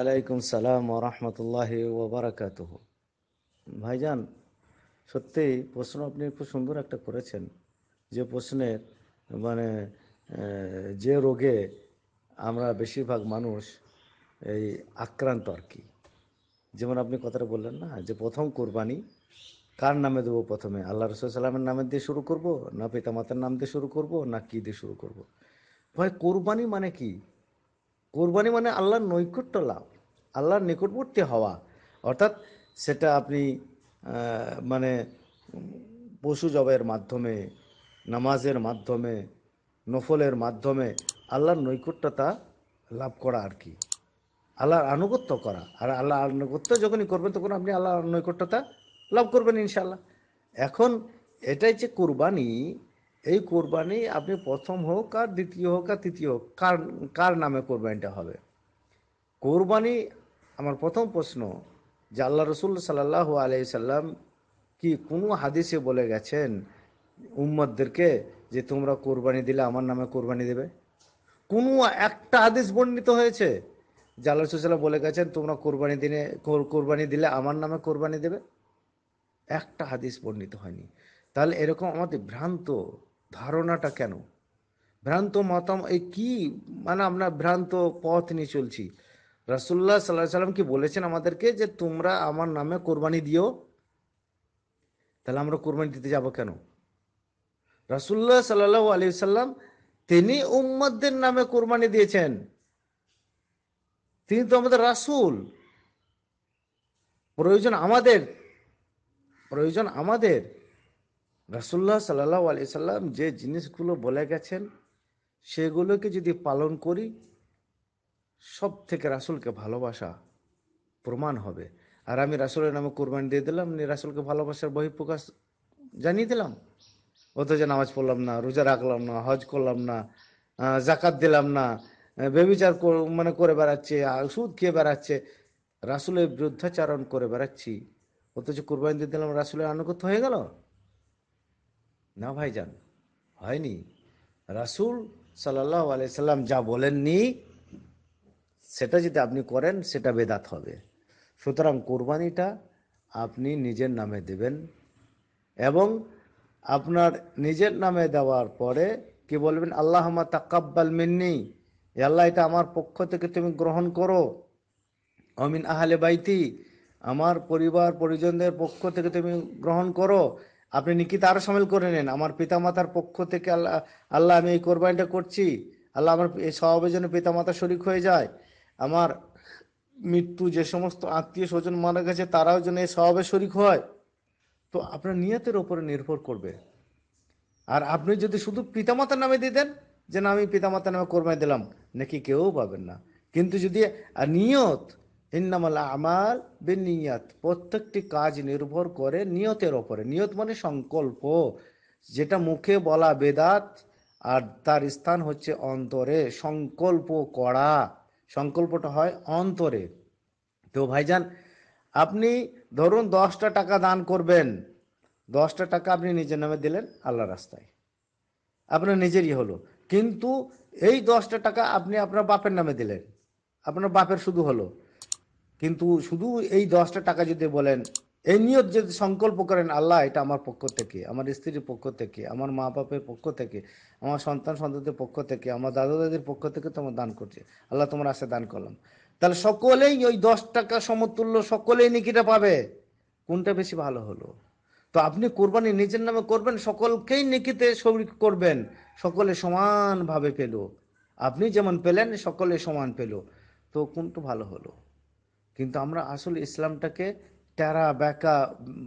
আলাইকুম সালাম রহমতুল্লাহ ওবরাকাত ভাইজান সত্যি প্রশ্ন আপনি খুব সুন্দর একটা করেছেন যে প্রশ্নের মানে যে রোগে আমরা বেশিরভাগ মানুষ এই আক্রান্ত আর কি যেমন আপনি কথাটা বললেন না যে প্রথম কোরবানি কার নামে দেবো প্রথমে আল্লাহ রসুল সাল্লামের নামে দিয়ে শুরু করব না পিতামাতার নাম দিয়ে শুরু করব না কী দিয়ে শুরু করব ভাই কোরবানি মানে কি কোরবানি মানে আল্লাহর নৈকট্য লাভ আল্লাহর নিকটবর্তী হওয়া অর্থাৎ সেটা আপনি মানে পশু জবের মাধ্যমে নামাজের মাধ্যমে নফলের মাধ্যমে আল্লাহর নৈকট্যতা লাভ করা আর কি আল্লাহর আনুগত্য করা আর আল্লাহ আনুগত্য যখনই করবেন তখন আপনি আল্লাহর নৈকট্যতা লাভ করবেন ইনশাল্লাহ এখন এটাই যে কোরবানি এই কোরবানি আপনি প্রথম হোক আর দ্বিতীয় হোক আর তৃতীয় হোক কার কার নামে কোরবানিটা হবে কোরবানি আমার প্রথম প্রশ্ন যে আল্লাহ রসুল সাল্লাহ আলি সাল্লাম কি কোনো হাদিসে বলে গেছেন উম্মদদেরকে যে তোমরা কোরবানি দিলে আমার নামে কোরবানি দেবে কোনো একটা হাদিস বর্ণিত হয়েছে যে আল্লাহ সাল্লাহ বলে গেছেন তোমরা কোরবানি দিনে কোরবানি দিলে আমার নামে কোরবানি দেবে একটা হাদিস বর্ণিত হয়নি তাহলে এরকম আমাদের ভ্রান্ত ধারণাটা কেন ভ্রান্ত মতাম এই কি মানে আমরা ভ্রান্ত পথ নিয়ে চলছি রাসুল্লাহ সাল্লাহ সাল্লাম কি বলেছেন আমাদেরকে যে তোমরা আমার নামে কোরবানি দিও তাহলে আমরা কোরবানি দিতে যাব কেন রাসুল্লাহ সাল্লাহ আলি সাল্লাম তিনি উম্মদদের নামে কোরবানি দিয়েছেন তিনি তো আমাদের রাসুল প্রয়োজন আমাদের প্রয়োজন আমাদের রাসুল্লাহ সাল্লাহ আলি সাল্লাম যে জিনিসগুলো বলে গেছেন সেগুলোকে যদি পালন করি সব থেকে রাসুলকে ভালোবাসা প্রমাণ হবে আর আমি রাসুলের নামে কোরবানি দিয়ে দিলাম নিয়ে রাসুলকে ভালোবাসার বহিঃপ্রকাশ জানিয়ে দিলাম অথচ নামাজ পড়লাম না রোজা রাখলাম না হজ করলাম না জাকাত দিলাম না বেবিচার মানে করে বেড়াচ্ছে সুদ খেয়ে বেড়াচ্ছে রাসুলের বিরুদ্ধাচারণ করে বেড়াচ্ছি অথচ কোরবানি দিয়ে দিলাম রাসুলের আনুগত্য হয়ে গেল না ভাইজান হয়নি রাসুল সাল্লাহ আলাইসাল্লাম যা বলেননি সেটা যদি আপনি করেন সেটা বেদাত হবে সুতরাং কোরবানিটা আপনি নিজের নামে দেবেন এবং আপনার নিজের নামে দেওয়ার পরে কি বলবেন আল্লাহ তাকাব্বাল মিন্নি আল্লাহ এটা আমার পক্ষ থেকে তুমি গ্রহণ করো অমিন আহলে বাইতি আমার পরিবার পরিজনদের পক্ষ থেকে তুমি গ্রহণ করো আপনি নিকিতা তার সামিল করে নেন আমার পিতামাতার পক্ষ থেকে আল্লাহ আল্লাহ আমি এই কোরবানিটা করছি আল্লাহ আমার এই স্বভাবের জন্য পিতামাতা শরিক হয়ে যায় আমার মৃত্যু যে সমস্ত আত্মীয় স্বজন মারা গেছে তারাও যেন এই স্বভাবে শরিক হয় তো আপনার নিয়তের ওপরে নির্ভর করবে আর আপনি যদি শুধু পিতামাতার নামে দিতেন যে না আমি পিতামাতার নামে কোরবানি দিলাম নাকি কেউ পাবেন না কিন্তু যদি নিয়ত ইন্নামালা আমাল বেনিয়াত প্রত্যেকটি কাজ নির্ভর করে নিয়তের ওপরে নিয়ত মানে সংকল্প যেটা মুখে বলা বেদাত আর তার স্থান হচ্ছে অন্তরে সংকল্প করা সংকল্পটা হয় অন্তরে তো ভাইজান আপনি ধরুন দশটা টাকা দান করবেন দশটা টাকা আপনি নিজের নামে দিলেন আল্লাহ রাস্তায় আপনার নিজেরই হলো কিন্তু এই দশটা টাকা আপনি আপনার বাপের নামে দিলেন আপনার বাপের শুধু হলো কিন্তু শুধু এই দশটা টাকা যদি বলেন এই নিয়ত যদি সংকল্প করেন আল্লাহ এটা আমার পক্ষ থেকে আমার স্ত্রীর পক্ষ থেকে আমার মা বাপের পক্ষ থেকে আমার সন্তান সন্ততির পক্ষ থেকে আমার দাদা দাদির পক্ষ থেকে তোমার দান করছে আল্লাহ তোমার আশা দান করলাম তাহলে সকলেই ওই দশ টাকা সমতুল্য সকলেই নিকিটা পাবে কোনটা বেশি ভালো হলো তো আপনি কোরবানি নিজের নামে করবেন সকলকেই নিকিতে শরিক করবেন সকলে সমানভাবে পেল আপনি যেমন পেলেন সকলে সমান পেল তো কোনটা ভালো হলো কিন্তু আমরা আসলে ইসলামটাকে টেরা ব্যাকা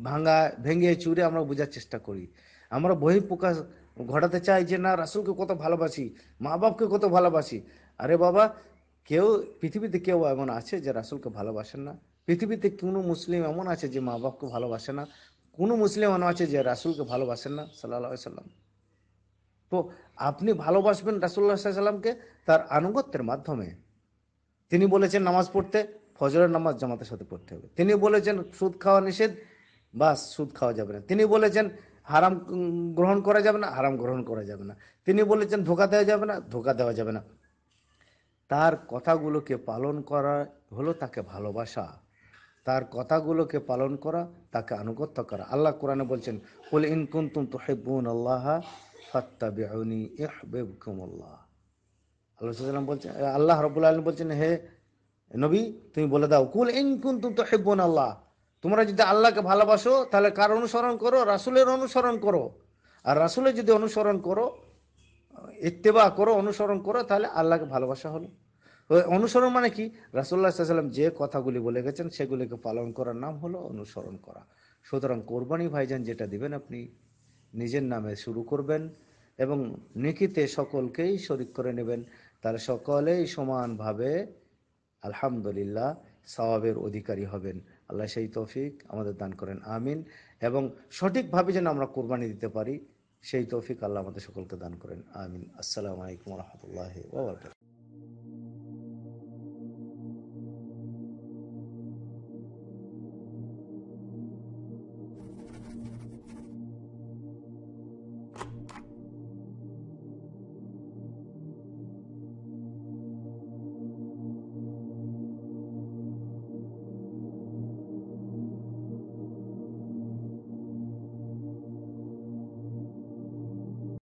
ভাঙা ভেঙে চুরে আমরা বোঝার চেষ্টা করি আমরা বহি প্রকাশ ঘটাতে চাই যে না রাসুলকে কত ভালোবাসি মা বাপকে কত ভালোবাসি আরে বাবা কেউ পৃথিবীতে কেউ এমন আছে যে রাসুলকে ভালোবাসেন না পৃথিবীতে কোনো মুসলিম এমন আছে যে মা বাপকে ভালোবাসে না কোনো মুসলিম এমন আছে যে রাসুলকে ভালোবাসেন না সাল্লাহ সাল্লাম তো আপনি ভালোবাসবেন রাসুল্লাহ সাল্লামকে তার আনুগত্যের মাধ্যমে তিনি বলেছেন নামাজ পড়তে ফজরের নামাজ জামাতের সাথে পড়তে হবে তিনি বলেছেন সুদ খাওয়া নিষেধ বা সুদ খাওয়া যাবে না তিনি বলেছেন হারাম গ্রহণ করা যাবে না হারাম গ্রহণ করা যাবে না তিনি বলেছেন ধোকা দেওয়া যাবে না ধোকা দেওয়া যাবে না তার কথাগুলোকে পালন করা হলো তাকে ভালোবাসা তার কথাগুলোকে পালন করা তাকে আনুগত্য করা আল্লাহ কোরআনে বলছেন কুল ইন কুনতুম তুহিব্বুন আল্লাহ ফাত্তাবিউনি আল্লাহ আল্লাহ বলছেন আল্লাহ রবুল্লা আলম বলছেন হে নবী তুমি বলে দাও কুল ইনকুন তুম তো হেব্বন আল্লাহ তোমরা যদি আল্লাহকে ভালোবাসো তাহলে কার অনুসরণ করো রাসুলের অনুসরণ করো আর রাসুলের যদি অনুসরণ করো ইত্তেবা করো অনুসরণ করো তাহলে আল্লাহকে ভালোবাসা হলো অনুসরণ মানে কি রাসুল্লাহ সাল্লাম যে কথাগুলি বলে গেছেন সেগুলিকে পালন করার নাম হলো অনুসরণ করা সুতরাং কোরবানি ভাইজান যেটা দিবেন আপনি নিজের নামে শুরু করবেন এবং নিকিতে সকলকেই শরিক করে নেবেন তার সকলেই সমানভাবে আলহামদুলিল্লাহ সওয়াবের অধিকারী হবেন আল্লাহ সেই তৌফিক আমাদের দান করেন আমিন এবং সঠিকভাবে যেন আমরা কোরবানি দিতে পারি সেই তৌফিক আল্লাহ আমাদের সকলকে দান করেন আমিন আসসালামু আলাইকুম রহমতুল্লাহ